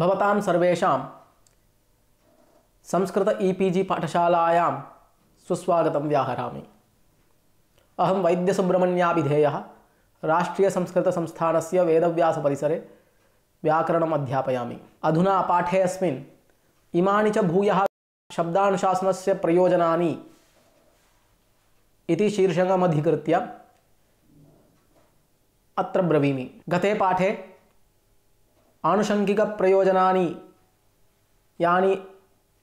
भवतां सर्वेषां Sanskrit E P G पाठशालायां सुस्वागतं व्याहरामि अहं वैद्यसुब्रह्मण्याभिधेयः राष्ट्रीयसंस्कृतसंस्थानस्य वेदव्यासपरिसरे व्याकरणम् अध्यापयामि अधुना पाठे अस्मिन् इमानि च भूयः शब्दानुशासनस्य प्रयोजनानि इति शीर्षकमधिकृत्य अत्र ब्रवीमि गते पाठे आनुषङ्गिकप्रयोजनानि यानि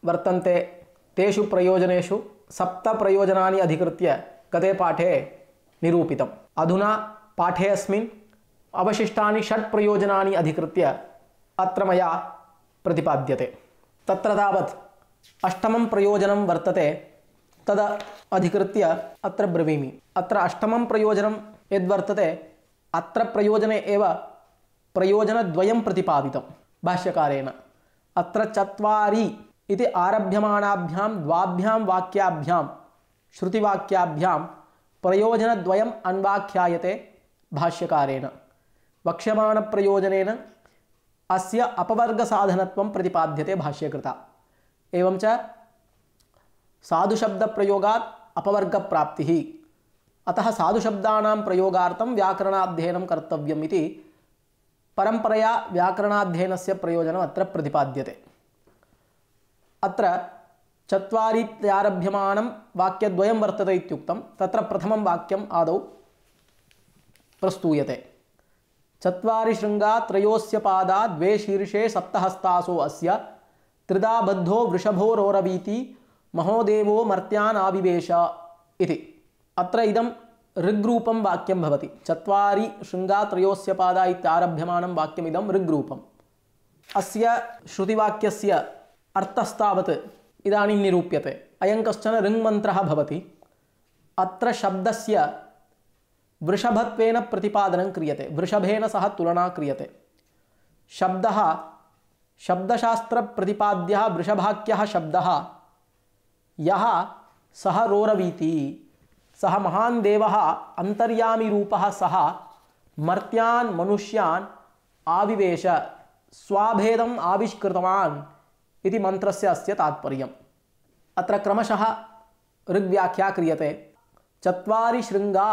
वर्तन्ते तेषु प्रयोजनेषु सप्तप्रयोजनानि अधिकृत्य गते पाठे निरूपितम् अधुना पाठे अस्मिन् अवशिष्टानि षट् प्रयोजनानि अधिकृत्य अत्र मया प्रतिपाद्यते तत्र तावत् अष्टमं प्रयोजनं वर्तते तद अधिकृत्य अत्र ब्रवीमि अत्र अष्टमं प्रयोजनं यद्वर्तते अत्र प्रयोजने एव प्रयोजनद्वयं प्रतिपादितं भाष्यकारेण अत्र चत्वारि इति आरभ्यमाणाभ्यां द्वाभ्यां वाक्याभ्यां श्रुतिवाक्याभ्यां प्रयोजनद्वयम् अन्वाख्यायते भाष्यकारेण वक्ष्यमाणप्रयोजनेन अस्य अपवर्गसाधनत्वं प्रतिपाद्यते भाष्यकृता एवं च साधुशब्दप्रयोगात् अपवर्गप्राप्तिः अतः साधुशब्दानां प्रयोगार्थं व्याकरणाध्ययनं कर्तव्यम् इति परंपरया व्याकरणाध्ययनस्य प्रयोजनम् अत्र प्रतिपाद्यते अत्र चत्वारीत्यारभ्यमाणं वाक्यद्वयं वर्तते इत्युक्तं तत्र प्रथमं वाक्यम् प्रस्तूयते चुरी शृङ्गा त्रयोस्य पादा द्वे शीर्षे सप्तस्तासो अस्य त्रिदा बद्धो वृषभोरोरवीति महोदेवो मर्त्यानाविवेश अत्र इदं ऋग्रूप वाक्यम भवति चत्वारि त्रयोस्य पादा इत्यारभ्यमानं वाक्यमिदं ऋग्रूपम् अस्य श्रुतिवाक्यस्य अर्थस्तावत् इदानीं निरूप्यते अयं कश्चन ऋङ्मन्त्रः भवति अत्र शब्दस्य वृषभत्वेन प्रतिपादनं क्रियते वृषभेन सह तुलना क्रियते शब्दः शब्दशास्त्रप्रतिपाद्यः वृषभाख्यः शब्दः यः सः रोरवीति सह महान देव अंतर्यामी रूप सह मर्त्यान मनुष्यान आविवेश स्वाभेद आविष्कृतवान इति मंत्रस्य अस्य तात्पर्यम् अत्र क्रमशः ऋग्व्याख्या क्रियते चत्वारि शृङ्गा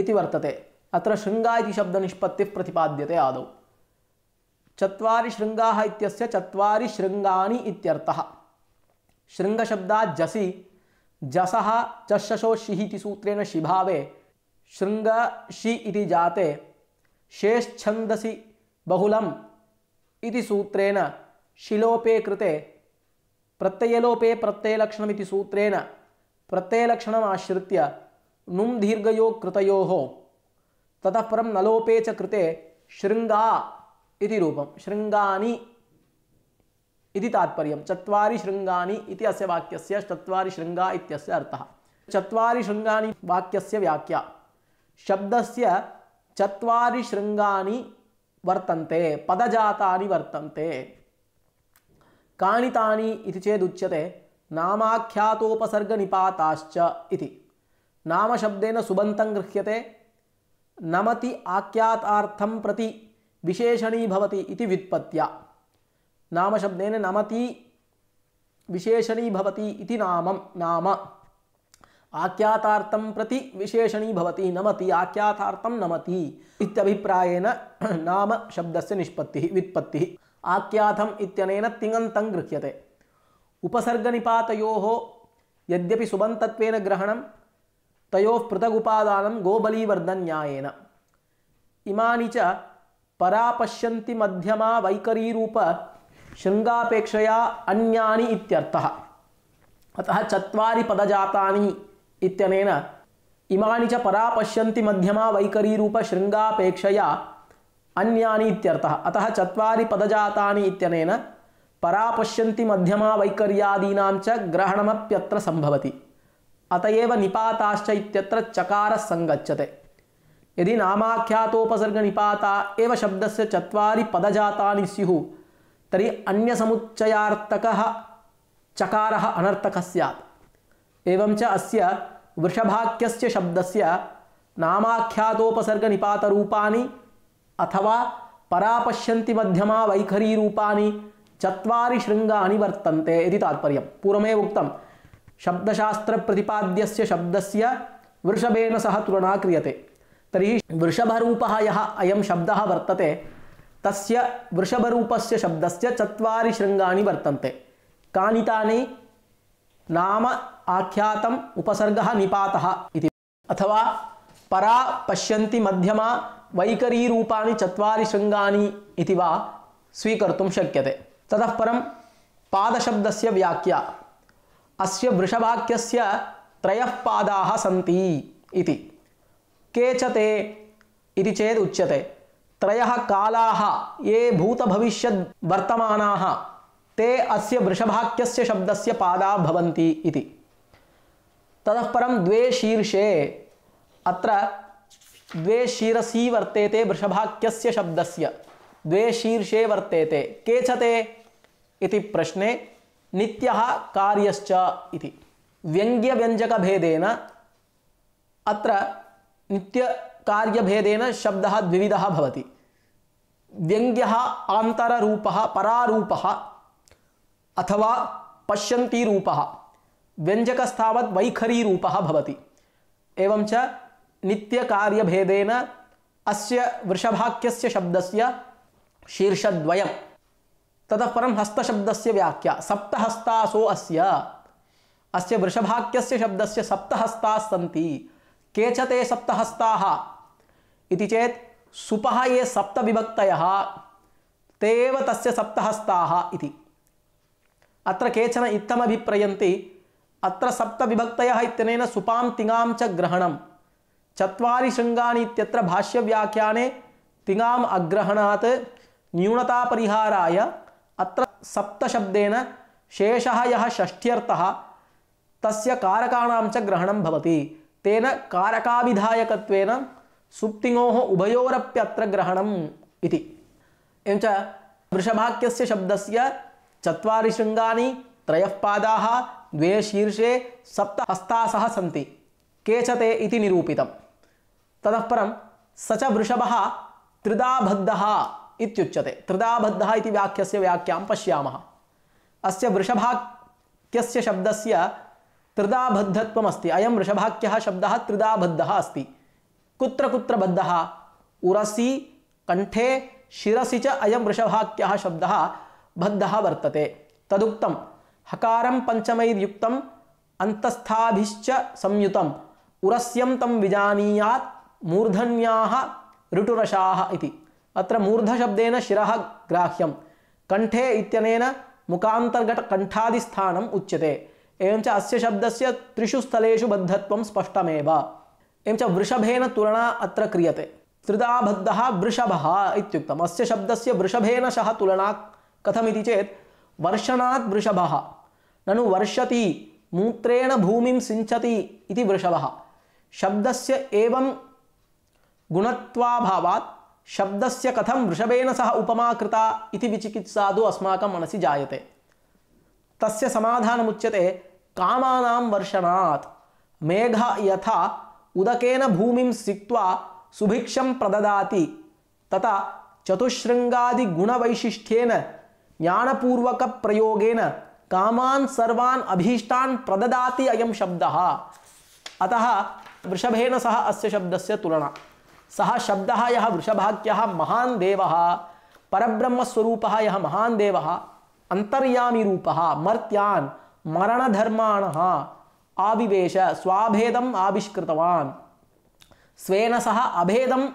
इति वर्तते अत्र शृंगा शब्द निष्पत्ति प्रतिपाद्यते आद चुरी शृंगा चुरी शृंगा शृङ्गानि जसी जसः चशो शिहि सूत्रेण शिभावे शृङ्ग शि जाते शेषंदसी बहुलम् सूत्रेण शिलोपे कृते प्रत्ययलोपे प्रत्ययक्षण सूत्रेण प्रत्ययक्षण आश्रि नुम दीर्घयो कृतयोः ततः नलोपे च कृते शृङ्गा इति इति तात्पर्य चत्वारि शृङ्गानि इति अस्य वाक्यस्य चत्वारि शृङ्गा इत्यस्य अर्थः चत्वारि शृङ्गानि वाक्यस्य व्याख्या शब्दस्य चत्वारि शृङ्गानि वर्तन्ते पदजातानि वर्तन्ते कानि तानि इति चेदुच्यते नामाख्यातोपसर्गनिपाताश्च इति नामशब्देन सुबन्तं गृह्यते नमति आख्यातार्थं प्रति भवति इति व्युत्पत्त्या नामशब्देन नमति विशेषणी भवति इति नाम आख्यातार्थं प्रति विशेषणी भवति नमति आख्यातार्थं नमति इत्यभिप्रायेण नाम शब्दस्य निष्पत्तिः व्युत्पत्तिः आख्यातम् इत्यनेन तिङन्तं गृह्यते उपसर्गनिपातयोः यद्यपि सुबन्तत्वेन ग्रहणं तयोः पृथगुपादानं गोबलीवर्धन्यायेन इमानि च परापश्यन्ति मध्यमा वैकरीरूप शृंगापेक्षया अन्यानि इत्यर्थः अतः चत्वारि पदजातानि इत्यनेन इमानि च परा पश्यन्ति मध्यमा वैकरीरूपशृङ्गापेक्षया अन्यानि इत्यर्थः अतः चत्वारि पदजातानि इत्यनेन परा पश्यन्ति मध्यमा वैकर्यादीनां च ग्रहणमप्यत्र सम्भवति अत एव निपाताश्च इत्यत्र चकारः सङ्गच्छते यदि नामाख्यातोपसर्गनिपाता एव शब्दस्य चत्वारि पदजातानि स्युः तर्हि अन्यसमुच्चयार्थकः चकारः अनर्थकः स्यात् एवं च शब्द से शब्दस्य निपात अथवा परापश्यन्ति मध्यमा वैखरीरूपाणि श्रृंगा वर्तंते तात्पर्य इति उक्त शब्दशास्त्र प्रतिद्य शब्द से वृषभेन सह तुलना क्रियते तरी वृषभ यहाँ अयं शब्द वर्तते तस्य वृषभरूपस्य शब्दस्य चत्वारि शृङ्गाणि वर्तन्ते कानि तानि नाम आख्यातम् उपसर्गः निपातः इति अथवा परा पश्यन्ति मध्यमा वैकरीरूपाणि चत्वारि शृङ्गानि इति वा स्वीकर्तुं शक्यते ततः परं पादशब्दस्य व्याख्या अस्य वृषभाख्यस्य त्रयः पादाः सन्ति इति के च ते इति चेत् उच्यते त्रय काला ये भूत भविष्य वर्तमान ते अस्य शब्द से पादा भवन्ति इति ततः परम द्वे शीर्षे अत्र द्वे शीरसी वर्तेते वृषभाख्यस्य शब्दस्य द्वे शीर्षे वर्तेते के च इति प्रश्ने नित्यः कार्यश्च इति व्यङ्ग्यव्यञ्जकभेदेन अत्र नित्य कार्यभेदेन शब्द द्विविध भवति व्यंग्य आंतरूप परारूप अथवा पश्यती रूप व्यंजकस्तावत वैखरी रूप भवति एवं च नित्यकार्यभेदेन अस्य वृषभाख्यस्य शब्दस्य शीर्षद्वयम् ततः परं हस्तशब्दस्य व्याख्या सप्तहस्तासो अस्य अस्य वृषभाख्यस्य शब्दस्य सप्तहस्तास्सन्ति के च सप्तहस्ताः इति चेत् सुपः ये सप्तविभक्तयः ते एव तस्य सप्तहस्ताः इति अत्र केचन इत्थमभिप्रयन्ति अत्र सप्तविभक्तयः इत्यनेन सुपां तिङां च ग्रहणं चत्वारि शृङ्गानि इत्यत्र भाष्यव्याख्याने तिङाम् अग्रहणात् न्यूनतापरिहाराय अत्र सप्तशब्देन शेषः यः षष्ठ्यर्थः तस्य कारकाणां च ग्रहणं भवति तेन कारकाभिधायकत्वेन सुप्तिङोः उभयोरप्यत्र ग्रहणम् इति एवञ्च वृषभाक्यस्य शब्दस्य चत्वारि शृङ्गानि त्रयः द्वे शीर्षे सप्त हस्तासः सन्ति के च ते इति निरूपितं ततः स च वृषभ त्रिदाबद्धः इत्युच्यते त्रिदाबद्धः इति वाक्यस्य व्याख्यां पश्यामः शब्द से शब्दस्य त्रिदाबद्धत्वमस्ति अयं वृषभाक्यः शब्दः त्रिदाबद्धः अस्ति कुत्र कुत्र बद्धः उरसि कण्ठे शिरसि च अयं वृषभाख्यः शब्दः बद्धः वर्तते तदुक्तं हकारं पञ्चमैर्युक्तम् अन्तस्थाभिश्च संयुतम् उरस्यं तं विजानीयात् मूर्धन्याः ऋटुरशाः इति अत्र मूर्धशब्देन शिरः ग्राह्यं कण्ठे इत्यनेन मुखान्तर्गतकण्ठादिस्थानम् उच्यते एवं अस्य शब्दस्य त्रिषु स्थलेषु बद्धत्वं स्पष्टमेव एवं वृषभेन तुलना अत्र क्रियते त्रिदाबद्धः वृषभः इत्युक्तम् अस्य शब्दस्य वृषभेन सह तुलना कथमिति चेत् वर्षणात् वृषभः ननु वर्षति मूत्रेण भूमिं सिञ्चति इति वृषभः शब्दस्य एवं गुणत्वाभावात् शब्दस्य कथं वृषभेन सह उपमा कृता इति विचिकित्सादु अस्माकं मनसि जायते तस्य समाधानमुच्यते कामानां वर्षणात् मेघ यथा उदकेन भूमि सिक्त्वा सुभिक्ष प्रददाति तथा ज्ञानपूर्वक प्रयोगेन कामान् सर्वान् अभीष्टा प्रददाति अयं शब्द अतः वृषभेन सह अस्य शब्दस्य तुलना सः शब्दः यः वृषभाख्यः महान् देवः परब्रह्मस्वरूपः यः महान् देवः अन्तर्यामिरूपः मर्त्यान् मरणधर्माणः आविवेश स्वाभेदम आविष्कृतवान् स्वेन सह अभेदम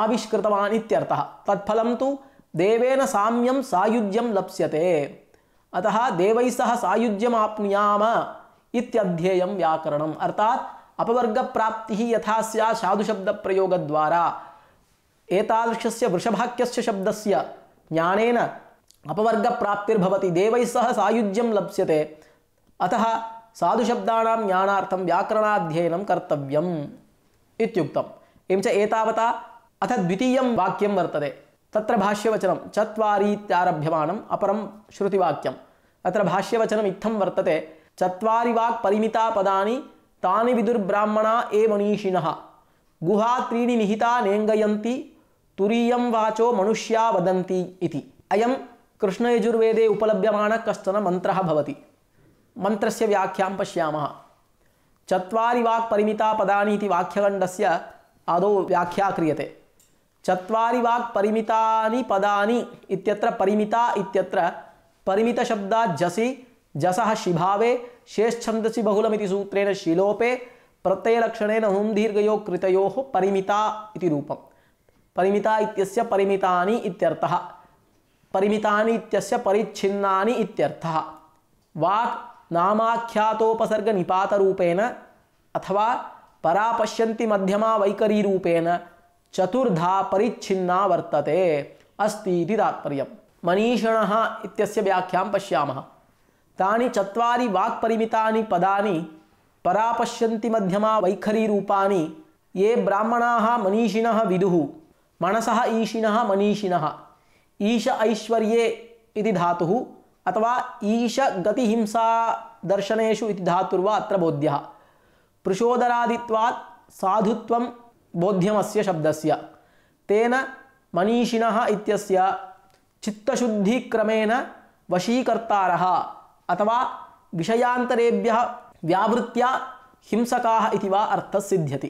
आविष्कृतवान् इत्यर्थः तत्फलं तु देवेन साम्यं सायुज्यं लप्स्यते अतः देवैः सह सायुज्यम् आप्नुयाम इत्यध्येयं व्याकरणम् अर्थात् अपवर्गप्राप्तिः यथा स्यात् साधुशब्दप्रयोगद्वारा एतादृशस्य वृषभाक्यस्य शब्दस्य ज्ञानेन अपवर्गप्राप्तिर्भवति देवैः सह सायुज्यं लप्स्यते अतः साधुशब्दाणां ज्ञानार्थं व्याकरणाध्ययनं कर्तव्यम् एवं च एतावता अथ द्वितीयं वाक्यम वर्तते तत्र भाष्यवचनं चत्वारीत्यारभ्यमाणम् अपरम श्रुतिवाक्यम् अत्र भाष्यवचनम इत्थं वर्तते चत्वारि वाक् परिमिता पदानि तानि विदुर्ब्राह्मणा ए मनीषिणः गुहा त्रीणि निहिता नेङ्गयन्ति तुरीयं वाचो मनुष्या वदन्ति इति अयं कृष्णयजुर्वेदे उपलभ्यमानः कश्चन मन्त्रः भवति मंत्र व्याख्या पशा चुरी वाक्परिमिता पदानि इति से आदौ व्याख्या क्रीय है चुरी पदानि पदा परमता इत्यत्र परिमितशब्दात् जसि जसः शिभावे शेषन्दसि सूत्रेण शिलोपे प्रत्ययक्षण हुं दीर्घयो कृतयोः परमता परमता परमता परछिन्ना वाक् नामाख्यातोपसर्ग निपात अथवा अथवा परापश्यन्ति मध्यमा वैकरी रूपेण चतुर्धा परिच्छिन्ना वर्तते अस्ती तात्पर्य मनीषण मनीषिणः इत्यस्य व्याख्यां पश्यामः तानि चत्वारि वाक्परिमितानि पदानि परापश्यन्ति मध्यमा वैखरीरूपाणि ये ब्राह्मणाः मनीषिणः विदुः मनसः ईशिनः मनीषिणः ईश ऐश्वर्ये इति धातुः अथवा ईश गति हिंसा दर्शनेषु इति धातुर्वा अत्र बोध्यः पृषोदरादित्वात् साधुत्वं बोध्यमस्य शब्दस्य तेन मनीषिणः इत्यस्य चित्तशुद्धिक्रमेण वशीकर्तारः अथवा विषयांतरेभ्यः व्यावृत्त्या हिंसकाः इति वा अर्थः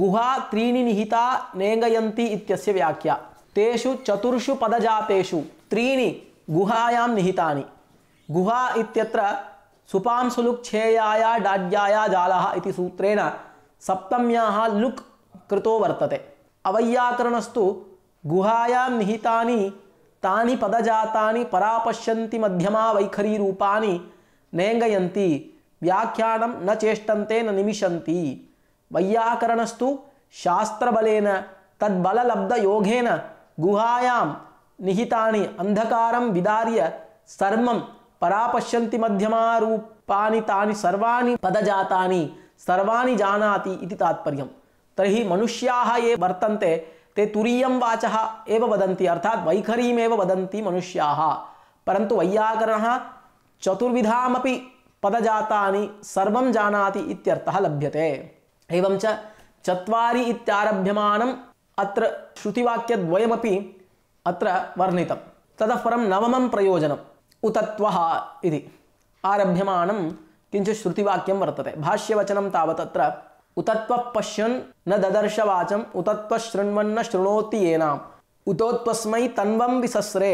गुहा त्रीणि निहिता नेङ्गयन्ति इत्यस्य व्याख्या तेषु चतुर्षु पदजातेषु त्रीणि గుహాయాం నిహితాని గుహా ఇత్యత్ర సుపాంసులుక్ ఛేయాయ డాడ్యాయ జాల ఇది సూత్రేణ సప్తమ్యా లుక్ కృతో వర్తతే అవయ్యాకరణస్తు గుహాయాం నిహితాని తాని పదజాతాని పరాపశ్యంతి మధ్యమా వైఖరీ రూపాన్ని నేంగయంతి వ్యాఖ్యానం న చేష్టంతే న నిమిషంతి వైయాకరణస్తు శాస్త్రబలేన తద్బలలబ్ధయోగేన గుహాయాం निहिता अंधकार विदार्य सर्व परापश्य मध्यमारूपानि सर्वाणी सर्वाणि पदजातानि सर्वाणि जानाति इति तात्पर्यं तर्हि ये वर्तन्ते ते तुरीयं वाचः एव वदी अर्थात् वैखरीम वदी मनुष्या परंतु वैयाकरणः चतुर्विधा पदजातानि सर्वं जानाति इत्यर्थः लभ्यते एवं च चत्वारि इत्यारभ्यमानम् अत्र वर्णितं ततः परं नवमं प्रयोजनम् उतत्वः इति आरभ्यमाणं किञ्चित् श्रुतिवाक्यं वर्तते भाष्यवचनं तावत् अत्र उतत्वपश्यन् न ददर्शवाचम् उतत्वशृण्वन्न शृणोति येनाम् उतोत्वस्मै तन्वं विसस्रे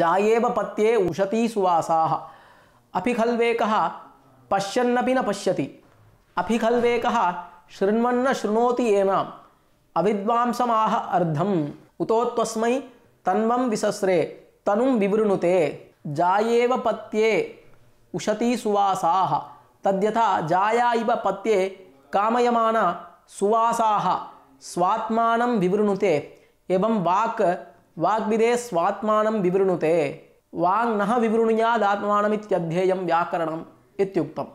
जायेव पत्ये उशती सुवासाः अफिखल्वेकः पश्यन्नपि न पश्यति अफिखल्वेकः शृण्वन्न शृणोति येनाम् अविद्वांसमाह अर्धम् उतोत्वस्मै तन्वं विसस्रे तनुं विवृणुते जायेव पत्ये उशती सुवासाः तद्यथा जाया इव पत्ये कामयमाना सुवासाः स्वात्मानं विवृणुते एवं वाक् वाग्विदे स्वात्मानं विवृणुते वाङ्नः विवृणुयादात्मानमित्यध्येयं व्याकरणम् इत्युक्तम्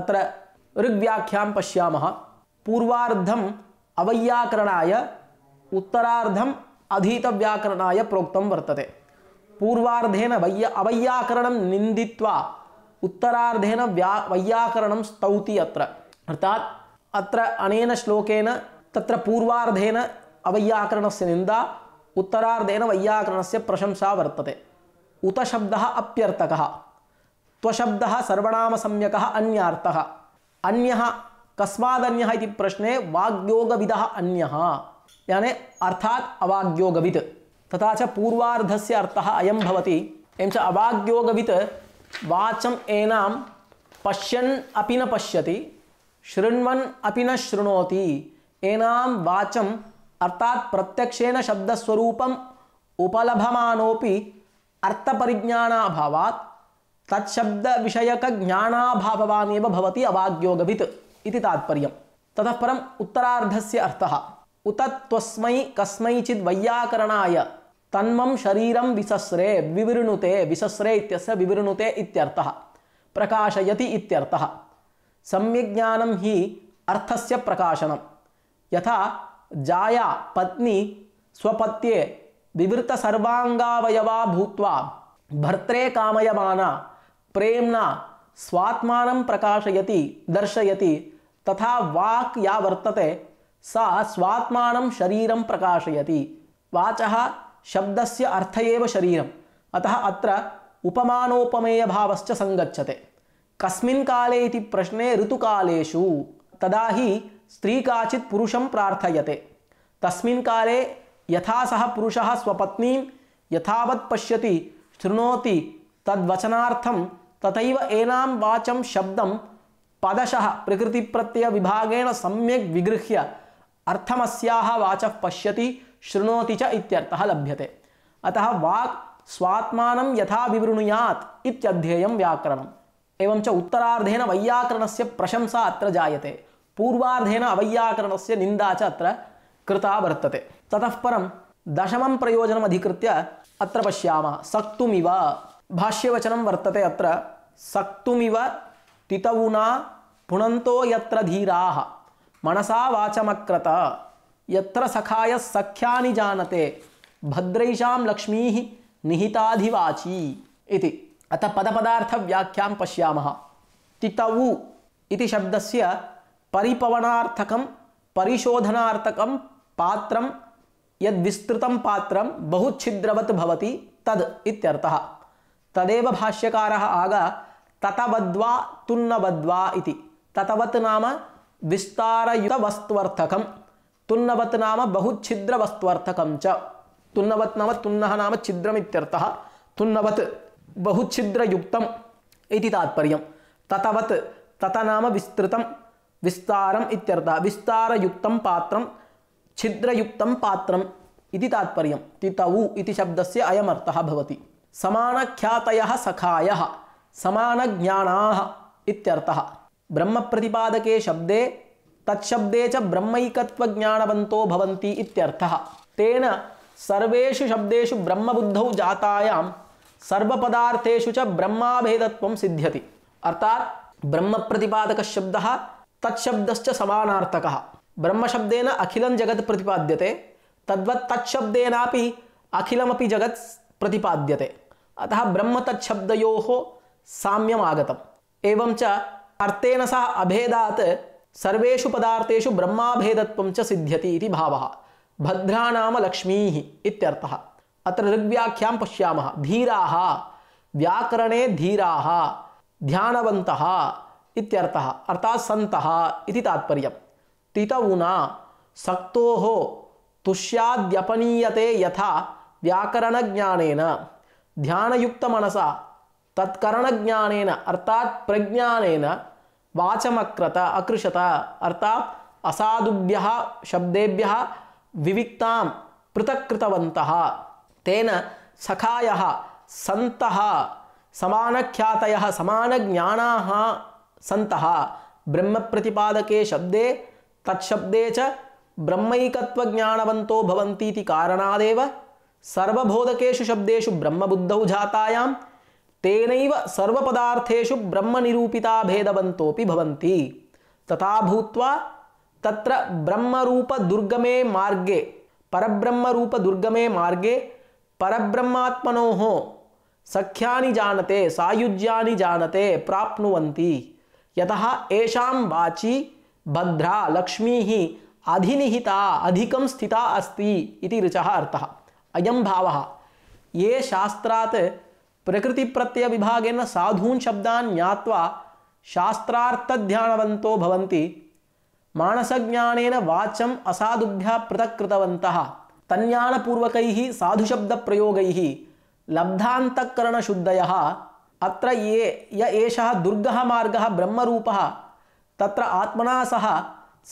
अत्र ऋग्व्याख्यां पश्यामः पूर्वार्धम् अवैयाकरणाय उत्तरार्धम् ಅಧೀತ ವ್ಯಾಕರಣಾಯ ಪ್ರೋಕ್ತಂ ವರ್ತತೆ ಪೂರ್ವಾರ್ಧೇನ ವೈಯ ಅವೈಯಾಕರಣ ನಿಂದಿತ್ವ ಉತ್ತರಾರ್ಧೇನ ವ್ಯಾ ವೈಯಾಕರಣ ಸ್ತೌತಿ ಅತ್ರ ಅರ್ಥಾತ್ ಅತ್ರ ಅನೇನ ಶ್ಲೋಕೇನ ತತ್ರ ಪೂರ್ವಾರ್ಧೇನ ಅವಯ್ಯಾಕರಣಸ್ಯ ನಿಂದ ಉತ್ತರಾರ್ಧೇನ ವೈಯಾಕರಣಸ್ಯ ಪ್ರಶಂಸಾ ವರ್ತದೆ ಉತ ಶಬ್ದಃ ಅಪ್ಯರ್ಥಕಃ ತ್ವಶಬ್ದಃ ಸರ್ವನಾಮ ಸಮ್ಯಕ ಅನ್ಯಾರ್ಥಃ ಅನ್ಯ ಕಸ್ಮಾದನ್ಯ ಇತಿ ಪ್ರಶ್ನೆ ವಾಗ್ಯೋಗವಿಧ ಅನ್ಯಃ यानी अर्थात अवाग्योगवित तथा च पूर्वार्धस्य अर्थः अयं भवति एवं च अवाग्योगवित वाचम् एनां पश्यन् अपि न पश्यति शृण्वन् अपि न शृणोति एनां वाचम् अर्थात् प्रत्यक्षेण शब्दस्वरूपम् उपलभमानोपि अर्थपरिज्ञानाभावात् तत्शब्दविषयकज्ञानाभाववानेव भवति अवाग्योगभित् इति तात्पर्यं ततः परम् उत्तरार्धस्य अर्थः उत त्वस्मै कस्मैचिद् वैयाकरणाय तन्मं शरीरं विसस्रे विवृणुते विसस्रे इत्यस्य विवृणुते इत्यर्थः प्रकाशयति इत्यर्थः हि अर्थस्य प्रकाशनं यथा जाया पत्नी स्वपत्ये विवृतसर्वाङ्गावयवा भूत्वा भर्त्रे कामयमाना प्रेम्णा स्वात्मानं प्रकाशयति दर्शयति तथा वाक् या वर्तते सा स्वात्मानं शरीर प्रकाशयति शब्द से अर्थ एव शरीर अतः अत्र भाव सङ्गच्छते कस्मिन् काले इति प्रश्ने ऋतुकालेषु तदा हि स्त्री काचित् पुरुषं प्रार्थयते तस्मिन् काले यथा सः पुरुषः स्वपत्नीं यथावत् पश्यति शृणोति तद्वचनार्थं तथैव एनां वाचं शब्दं पदशः प्रकृतिप्रत्ययविभागेण सम्यक् विगृह्य अर्थमस्याह वाचः पश्यति शृणोति च इत्यर्थः अतः वाक् स्वात्मा यथा व्याकरण इत्यध्येयं एवं च उत्तरार्धेन वैयाकरणस्य प्रशंसा अत्र जायते पूर्वार्धेन अवैयाकरणस्य निन्दा च अत्र कृता वर्तते ततः परं दशमं प्रयोजनम् अधिकृत्य अत्र पश्यामः सक्तुमिव भाष्यवचनं वर्तते अत्र सक्तुमिव तितवुना पुणन्तो यत्र धीराः मनसा वाचमक्रत यत्र सखाय सख्यानि जानते भद्रैषा लक्ष्मी निहिताधिवाची इति अतः पदपदार्थव्याख्यां पश्यामः तितौ इति शब्द परिपवनार्थकं परिशोधनार्थकं पात्रं यद्विस्तृतं पात्रं बहुच्छिद्रवत् भवति तद् इत्यर्थः तदेव भाष्यकारः आग ततवद्वा तुन्नवद्वा ततवत् नाम विस्तारयुतवस्त्वर्थकं तुन्नवत् नाम बहु छिद्रवस्त्वर्थकं च तुन्नवत् नाम तुन्नः नाम छिद्रमित्यर्थः तुन्नवत् बहु छिद्रयुक्तम् इति तात्पर्यं ततवत् नाम विस्तृतं विस्तारम् इत्यर्थः विस्तारयुक्तं पात्रं छिद्रयुक्तं पात्रम् इति तात्पर्यं तितौ इति शब्दस्य अयमर्थः भवति समानख्यातयः सखायः समानज्ञानाः इत्यर्थः ब्रह्म प्रतिपादके शब्दे तत्शब्दे च ब्रह्मैकत्वज्ञानवन्तो भवन्ति इत्यर्थः तेन सर्वेषु शब्देषु ब्रह्मबुद्धौ जातायां सर्वपदार्थेषु च ब्रह्माभेदत्वं सिद्ध्यति अर्थात् ब्रह्मप्रतिपादकशब्दः तत्शब्दश्च समानार्थकः ब्रह्मशब्देन अखिलं जगत् प्रतिपाद्यते तद्वत् तत्शब्देनापि अखिलमपि जगत् प्रतिपाद्यते अतः ब्रह्मतच्छब्दयोः साम्यम् आगतम् एवं च अर्थन सह अभेदा सर्व पदार्थु ब्रह्माभेदत्वं सिद्ध्यती भाव भद्राणाम लक्ष्मी अत्र ऋग्व्याख्या पश्यामः धीरा व्याकरणे धीरा ध्यानवंत इत्यर्थः अर्थात् सन्तः इति तात्पर्यं तितवुना सक्तोः तुष्याद्यपनीयते यथा व्याकरणज्ञानेन ध्यानयुक्तमनसा तत्कर्ण ज्ञान अर्थात प्रज्ञान वाचमक्रत अकृशत अर्थात असाधुभ्य शब्देभ्य विविता पृथक्कृतवंत तेन सखाय सत सन सामज्ञाण सत ब्रह्म प्रतिपादके शब्दे तत्शब्दे च ब्रह्मैकत्वज्ञानवन्तो भवन्तीति कारणादेव सर्वबोधकेषु शब्देषु ब्रह्मबुद्धौ जातायां तेन सर्वपदार्थेषु ब्रह्म निरूपिता भेदवंतोपी तथा भूत तत्र ब्रह्मरूपदुर्गमे मार्गे परब्रह्मरूपदुर्गमे मार्गे परब्रह्मात्मनो सख्या जानते सायुज्या जानते प्राप्त यतः येषां वाची भद्रा लक्ष्मी अधिनिहिता अधिकं स्थिता अस्ति इति ऋचः अर्थः अयं भावः ये शास्त्रात् प्रकृति प्रत्यय विभागेन साधून् शब्दान् ज्ञात्वा शास्त्रार्थध्यानवन्तो भवन्ति मानसज्ञानेन तन्यान पूर्वकैः साधु शब्द प्रयोगैः साधुशब्दप्रयोगैः शुद्धयः अत्र ये य एषः दुर्गः मार्गः ब्रह्मरूपः तत्र आत्मना सह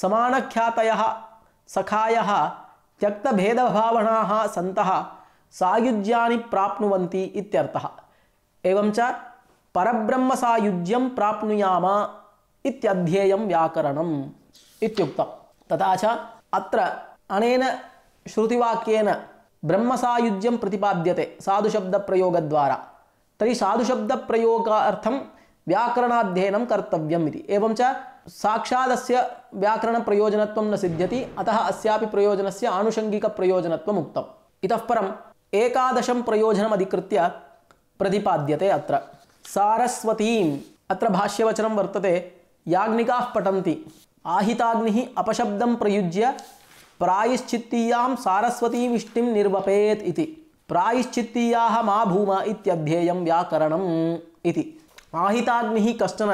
समानख्यातयः सखायः त्यक्तभेदभावनाः सन्तः सायुज्यानि प्राप्नुवन्ति इत्यर्थः एवं च परब्रह्मसायुज्यं प्राप्नुयाम इत्यध्येयं व्याकरणम् इत्युक्तं तथा च अत्र अनेन श्रुतिवाक्येन ब्रह्मसायुज्यं प्रतिपाद्यते साधुशब्दप्रयोगद्वारा तर्हि साधुशब्दप्रयोगार्थं व्याकरणाध्ययनं कर्तव्यम् इति एवं च साक्षादस्य व्याकरणप्रयोजनत्वं न सिद्ध्यति अतः अस्यापि प्रयोजनस्य आनुषङ्गिकप्रयोजनत्वम् उक्तम् इतः परम् एकादशं प्रयोजनमधिकृत्य प्रतिपाद्यते अत्र सारस्वतीम् अत्र भाष्यवचनं वर्तते याज्ञिकाः पठन्ति आहिताग्निः अपशब्दं प्रयुज्य प्रायश्चित्तीयां सारस्वतीमिष्टिं निर्वपेत् इति प्रायश्चित्तीयाः मा भूम इत्यध्येयं व्याकरणम् इति आहिताग्निः कश्चन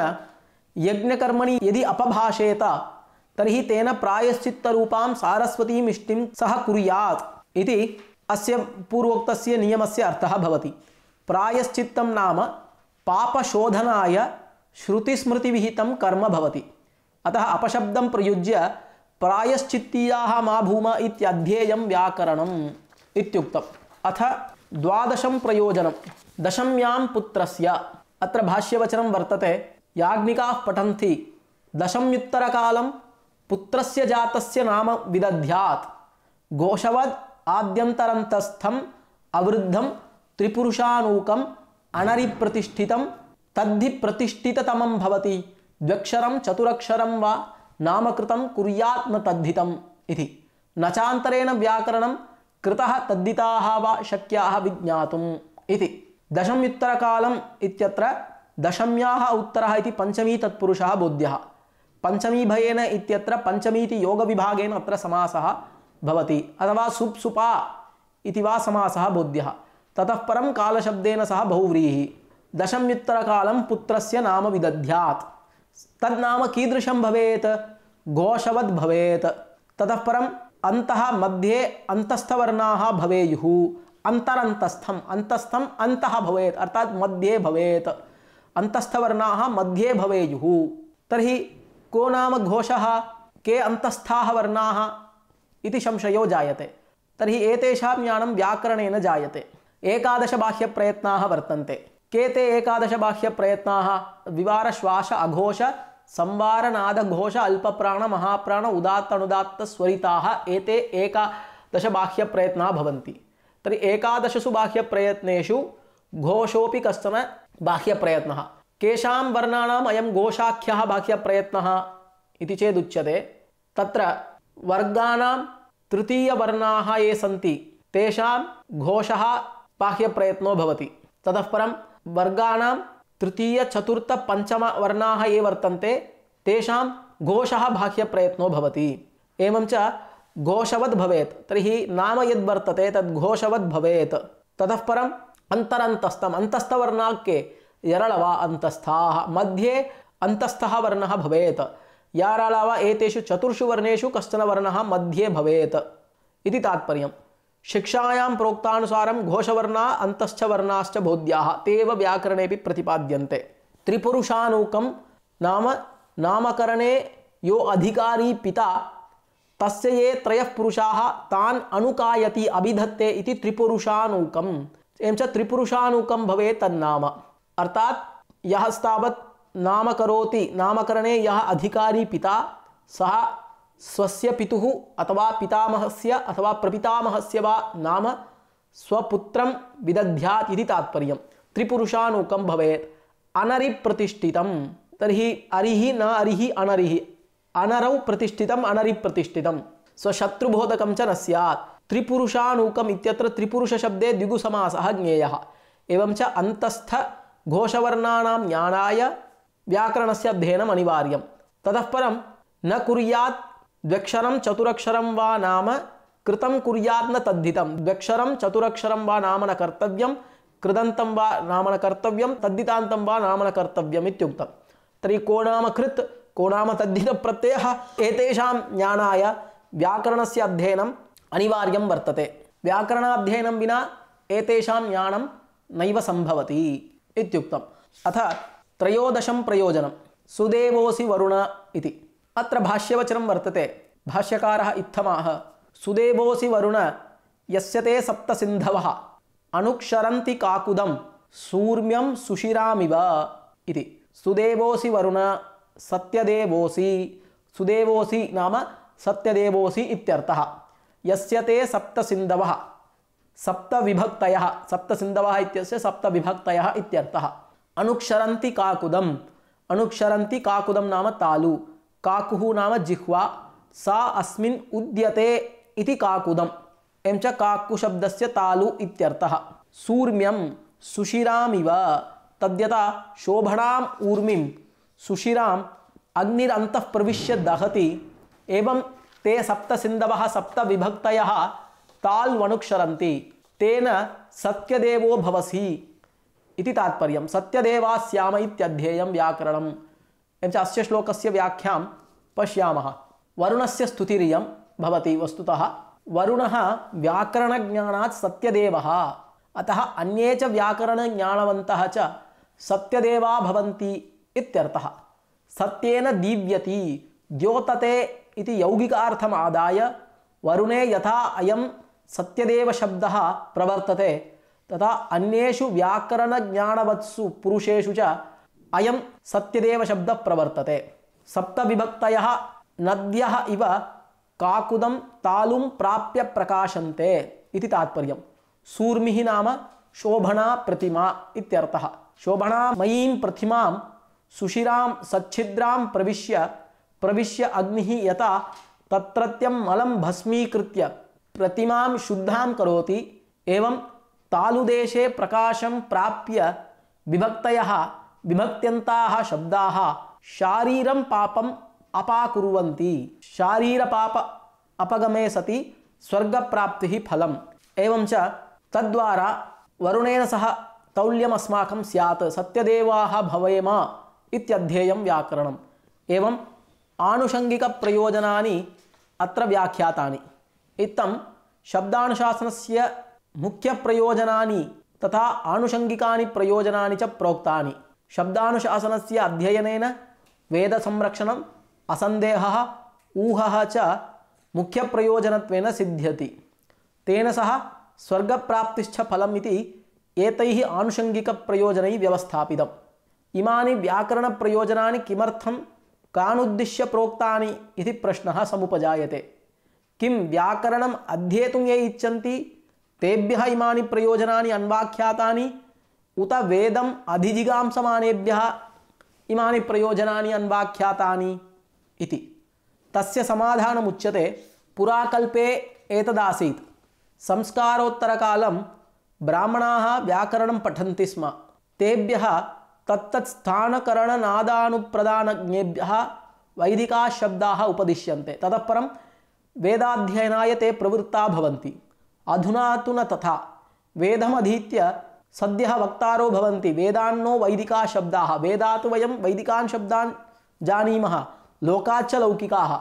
यज्ञकर्मणि यदि अपभाषेत तर्हि तेन प्रायश्चित्तरूपां सारस्वतीमिष्टिं सः कुर्यात् इति अस्य पूर्वोक्तस्य नियमस्य अर्थः भवति प्रायश्चित्तं नाम पापशोधनाय श्रुतिस्मृतिविहितं कर्म भवति अतः अपशब्दं प्रयुज्य प्रायश्चित्तीयाः मा भूम इत्यध्येयं व्याकरणम् अथ द्वादशं प्रयोजन दशम्यां पुत्रस्य अत्र भाष्यवचनं वर्तते याज्ञिकाः पठन्ति दशम्युत्तरकालं पुत्रस्य जातस्य नाम विदध्यात् घोषवद् आद्यन्तरन्तस्थम् अवृद्धं त्रिपुरुषानूकम् अनरिप्रतिष्ठितं तद्धि प्रतिष्ठिततमं भवति द्व्यक्षरं चतुरक्षरं वा नामकृतं कुर्यात् न तद्धितम् इति न चान्तरेण व्याकरणं कृतः तद्धिताः वा शक्याः विज्ञातुम् इति दशम्युत्तरकालम् इत्यत्र दशम्याः उत्तरः इति तत्पुरुषः बोध्यः पञ्चमीभयेन इत्यत्र पञ्चमीति योगविभागेन अत्र समासः भवति अथवा सुप्सुपा इति वा समासः बोध्यः ततः परम कालशब्देन सह बहुव्रीहि दशम्युत्तरकालं पुत्रस्य नाम विदध्यात् तद्नाम कीदृशं भवेत् घोषवद् भवेत् ततः परम् अन्तः मध्ये अन्तस्थवर्णाः भवेयुः अन्तरन्तस्थम् अन्तस्थम् अन्तः भवेत् अर्थात् मध्ये भवेत् अन्तस्थवर्णाः मध्ये भवेयुः तर्हि को नाम घोषः के अन्तस्थाः वर्णाः इति संशयो जायते तर्हि एतेषां ज्ञानं व्याकरणेन जायते एकादशबाह्यप्रयत्नाः वर्तन्ते के ते एकादशबाह्यप्रयत्नाः विवारश्वास अघोष घोष अल्पप्राण महाप्राण उदात्तनुदात्तस्वरिताः एते एकादशबाह्यप्रयत्नाः भवन्ति तर्हि एकादशसु बाह्यप्रयत्नेषु घोषोऽपि कश्चन बाह्यप्रयत्नः केषां वर्णानाम् अयं घोषाख्यः बाह्यप्रयत्नः इति चेदुच्यते तत्र वर्गाणां तृतीयवर्णाः ये सन्ति तेषां घोषः बाह्य भवति ततः परं वर्गाणां वर्णा ये वर्तन्ते तेषां घोषः बाह्यप्रयत्नो भवति एवं च घोषवद् भवेत् तर्हि नाम यद्वर्तते तद् घोषवद् भवेत् ततः परम् अन्तरन्तस्थम् अन्तस्थवर्णाक्ये यरळवा अन्तस्थाः मध्ये अन्तस्थः वर्णः भवेत् यारळवा एतेषु चतुर्षु वर्णेषु कश्चन वर्णः मध्ये भवेत् इति तात्पर्यम् शिक्षायां प्रोक्तानुसारं घोषवर्णा अन्तश्च वर्णाश्च बोध्याः ते एव प्रतिपाद्यन्ते त्रिपुरुषानूकं नाम नामकरणे यो अधिकारी पिता तस्य ये त्रयः पुरुषाः तान् अनुकायति अभिधत्ते इति त्रिपुरुषानूकम् एवं च त्रिपुरुषानूकं भवेत् तन्नाम अर्थात् यः स्थावत् नाम नामकरणे यः अधिकारी पिता सः स्वस्य पितुः अथवा पितामहस्य अथवा प्रपितामहस्य वा नाम स्वपुत्रं विदध्यात् इति तात्पर्यं त्रिपुरुषानुकं भवेत् अनरिप्रतिष्ठितं तर्हि अरिः न अरिः अनरिः अनरौ प्रतिष्ठितम् अनरिप्रतिष्ठितं स्वशत्रुबोधकं च न स्यात् त्रिपुरुषानुकम् इत्यत्र त्रिपुरुषशब्दे द्विगुसमासः ज्ञेयः एवं च अन्तस्थघोषवर्णानां ज्ञानाय व्याकरणस्य अध्ययनम् अनिवार्यं ततः परं न कुर्यात् द्व्यक्षरं चतुरक्षरं वा नाम कृतं कुर्यात् न तद्धितं द्व्यक्षरं चतुरक्षरं वा कर्तव्यं कृदन्तं वा कर्तव्यं तद्धितान्तं वा कर्तव्यम् इत्युक्तं को नाम कृत् को नाम तद्धितप्रत्ययः एतेषां ज्ञानाय व्याकरणस्य अध्ययनम् अनिवार्यं वर्तते व्याकरणाध्ययनं विना एतेषां ज्ञानं नैव सम्भवति इत्युक्तम् अथ त्रयोदशं प्रयोजनं सुदेवोऽसि वरुण इति अत्र भाष्यवचनं वर्तते भाष्यकारः इत्थमाः सुदेवोऽसि वरुण यस्य ते सप्तसिन्धवः अनुक्षरन्ति काकुदं सूर्म्यं सुशिरामिव इति सुदेवोऽसि वरुण सत्यदेवोऽसि सुदेवोऽसि नाम सत्यदेवोऽसि इत्यर्थः यस्य ते सप्तसिन्धवः सप्तविभक्तयः सप्तसिन्धवः इत्यस्य सप्तविभक्तयः इत्यर्थः अनुक्षरन्ति काकुदम् अनुक्षरन्ति काकुदम नाम तालु काकुः नाम जिह्वा सा अस्मिन् उद्यते इति काकुदम् एवं च काकुशब्दस्य तालु इत्यर्थः सूर्म्यं सुशिरामिव तद्यता शोभणाम् ऊर्मिं सुशिराम् अग्निरन्तः प्रविश्य दहति एवं ते सप्तसिन्धवः सप्तविभक्तयः ताल्वनुक्षरन्ति तेन सत्यदेवो भवसि इति तात्पर्यं सत्यदेवास्याम इत्यध्येयं व्याकरणम् एवं श्लोक व्याख्या पशा वरुण पश्यामः वरुणस्य स्तुतिरियं भवति वस्तुतः वरुणः अतः अने च व्याकरणज्ञानवन्तः च सत्यदेवा भवन्ति इत्यर्थः सत्येन द्योतते इति वरुणे यथा अयं सत्यदेवशब्दः प्रवर्तते तथा अन्येषु व्याकरणज्ञानवत्सु पुरुषेषु च अयम सत्यदेव शब्द प्रवर्तते विभक्त नद्य इव काकुदम तालुम प्राप्य प्रकाशन्ते इति तात्पर्य सूर्मी नाम शोभना प्रतिमा इत्यर्थः मयी प्रतिमा सुशिरां सच्छिद्रा प्रविश्य प्रविश्य अग्नि यता तत्रत्यं मलं भस्मीकृत्य प्रतिमां शुद्धां करोति एवं तालुदेशे प्रकाशं प्राप्य विभक्तयः विभक्त्यन्ताः शब्दाः शारीरं पापम् अपाकुर्वन्ति शारीरपाप अपगमे सति स्वर्गप्राप्तिः फलम् एवं च तद्वारा वरुणेन सह तौल्यम् स्यात् सत्यदेवाः भवेम इत्यध्येयं व्याकरणम् एवम् आनुषङ्गिकप्रयोजनानि अत्र व्याख्यातानि इत्थं शब्दानुशासनस्य मुख्यप्रयोजनानि तथा आनुषङ्गिकानि प्रयोजनानि च प्रोक्तानि शब्दानुशासनस्य अध्ययनेन वेदसंरक्षणम् असन्देहः ऊहः च प्रयोजन सिद्ध्यति तेन सह स्वर्गप्राप्तिश्च फलम् इति एतैः आनुषङ्गिकप्रयोजनैः व्यवस्थापितम् इमानि व्याकरणप्रयोजनानि किमर्थं कानुद्दिश्य प्रोक्तानि इति प्रश्नः समुपजायते किं व्याकरणम् अध्येतुं ये इच्छन्ति तेभ्यः इमानि प्रयोजनानि अन्वाख्यातानि उत वेदम अधिजिगाम समानेभ्य इमानि प्रयोजनानि अन्वाख्यातानि इति तस्य समाधानम् उच्यते पुराकल्पे एतदासीत् संस्कारोत्तरकालं ब्राह्मणाः व्याकरणं पठन्ति स्म तेभ्यः तत्तत्स्थानकरणनादानुप्रदानज्ञेभ्यः वैदिकाः शब्दाः उपदिश्यन्ते ततः परं वेदाध्ययनाय ते प्रवृत्ता भवन्ति अधुना तु न तथा वेदमधीत्य सद्य वक्तारो भवन्ति वेदान्नो वैदिका शब्दा वेदा तो वयम वैदिकान् शब्दान् जानीमः लोकाच्च लौकिकाः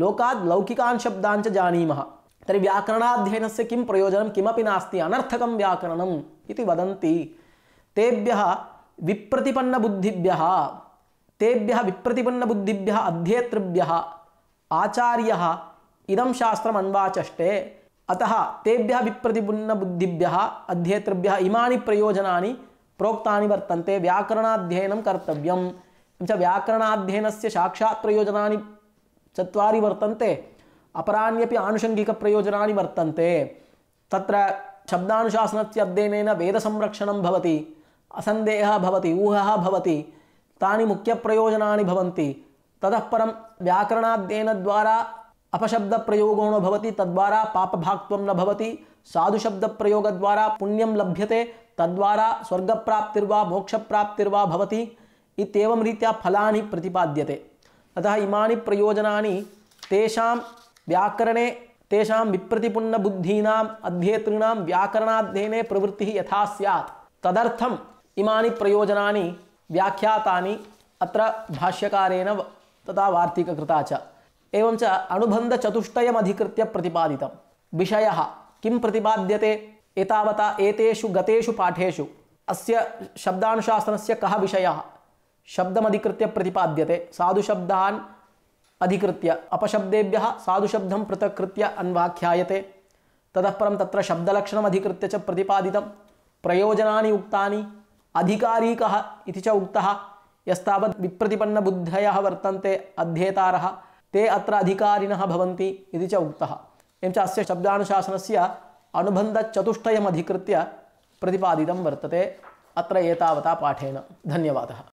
लोकाद् लौकिकान् शब्दान् च जानीमः तर्हि व्याकरणाध्ययनस्य किं प्रयोजनं किमपि नास्ति अनर्थकं व्याकरणम् इति वदन्ति तेभ्यः विप्रतिपन्नबुद्धिभ्यः तेभ्यः विप्रतिपन्नबुद्धिभ्यः अध्येतृभ्यः आचार्यः इदं शास्त्रम् अन्वाचष्टे अतः तेभ्य विप्रतिपुन्न बुद्धिभ्यः प्रयोजना प्रोक्ता प्रयोजनानि प्रोक्तानि कर्तव्य व्याकरणाध्ययन से च व्याकरणाध्ययनस्य साक्षात् प्रयोजनानि चत्वारि वर्तन्ते अपराण्यपि आनुषङ्गिकप्रयोजनानि वर्तन्ते तत्र शब्दानुशासनस्य अध्ययनेन वेदसंरक्षणं भवति असन्देहः भवति ऊहः भवति तानि मुख्यप्रयोजनानि भवन्ति ततः अपशब्द प्रयोगो नवती तद्वारा पाप भाक्त्वं न भवति साधु शब्द प्रयोग द्वारा पुण्यम लभ्यते तद्वारा स्वर्ग प्राप्तिर्वा मोक्ष प्राप्तिर्वा भवति इत्येवं रीत्या फलानि प्रतिपाद्यते अतः इमानि प्रयोजनानि तेषां व्याकरणे तेषां विप्रतिपुण्णबुद्धीनाम् अध्येतॄणां व्याकरणाध्ययने प्रवृत्तिः यथा स्यात् तदर्थम् इमानि प्रयोजनानि व्याख्यातानि अत्र भाष्यकारेण तथा वार्तिककृता च एवं च अनुबन्धचतुष्टयमधिकृत्य प्रतिपादितं विषयः किं प्रतिपाद्यते एतावता एतेषु गतेषु पाठेषु अस्य शब्दानुशासनस्य कः विषयः शब्दमधिकृत्य प्रतिपाद्यते साधुशब्दान् अधिकृत्य अपशब्देभ्यः साधुशब्दं पृथक्कृत्य अन्वाख्यायते ततः परं तत्र शब्दलक्षणम् अधिकृत्य च प्रतिपादितं प्रयोजनानि उक्तानि अधिकारी इति च उक्तः यस्तावद् विप्रतिपन्नबुद्धयः वर्तन्ते अध्येतारः ते अत्र अधिकारिणः भवन्ति इति च उक्तः एवं च अस्य शब्दानुशासनस्य अनुबन्धचतुष्टयमधिकृत्य प्रतिपादितं वर्तते अत्र एतावता पाठेन धन्यवादः